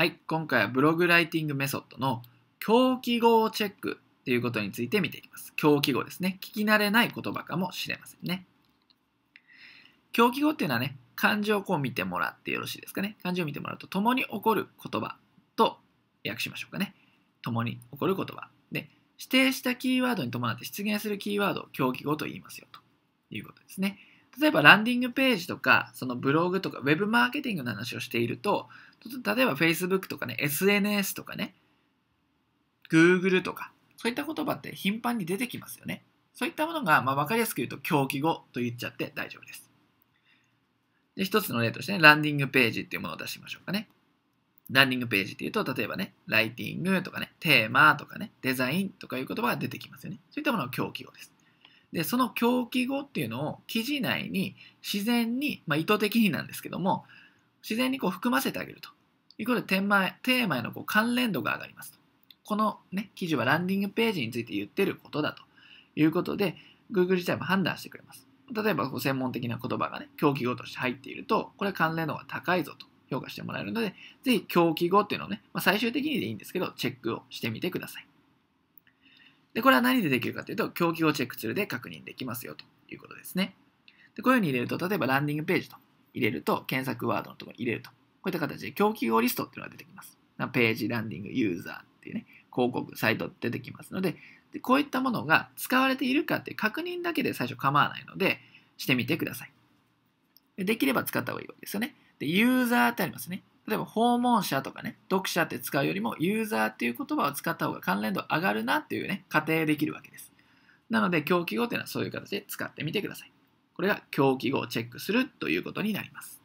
はい、今回はブログライティングメソッドの狂気語をチェックっていうことについて見ていきます。狂気語ですね。聞き慣れない言葉かもしれませんね。狂気語っていうのはね、漢字をこう見てもらってよろしいですかね。漢字を見てもらうと、共に起こる言葉と訳しましょうかね。共に起こる言葉。で、指定したキーワードに伴って出現するキーワードを狂気語と言いますよということですね。例えばランディングページとか、そのブログとか、ウェブマーケティングの話をしていると、例えば Facebook とかね、SNS とかね、Google とか、そういった言葉って頻繁に出てきますよね。そういったものが、まあ、分かりやすく言うと狂気語と言っちゃって大丈夫です。で、一つの例としてね、ランディングページっていうものを出しましょうかね。ランディングページっていうと、例えばね、ライティングとかね、テーマとかね、デザインとかいう言葉が出てきますよね。そういったものを狂気語です。で、その狂気語っていうのを記事内に自然に、まあ、意図的になんですけども、自然にこう含ませてあげると。いうことで、テーマテーマへのこう関連度が上がりますと。この、ね、記事はランディングページについて言ってることだということで、Google 自体も判断してくれます。例えば、専門的な言葉がね、狂気語として入っていると、これは関連度が高いぞと評価してもらえるので、ぜひ狂気語っていうのをね、まあ、最終的にでいいんですけど、チェックをしてみてください。で、これは何でできるかというと、供給をチェックツールで確認できますよということですね。で、こういうふうに入れると、例えばランディングページと入れると、検索ワードのところに入れると。こういった形で供給をリストっていうのが出てきます。ページ、ランディング、ユーザーっていうね、広告、サイト出てきますので、でこういったものが使われているかって確認だけで最初構わないので、してみてください。できれば使った方がいいわけですよね。で、ユーザーってありますね。例えば訪問者とかね、読者って使うよりもユーザーっていう言葉を使った方が関連度上がるなっていうね、仮定できるわけです。なので、狂気語っていうのはそういう形で使ってみてください。これが狂気語をチェックするということになります。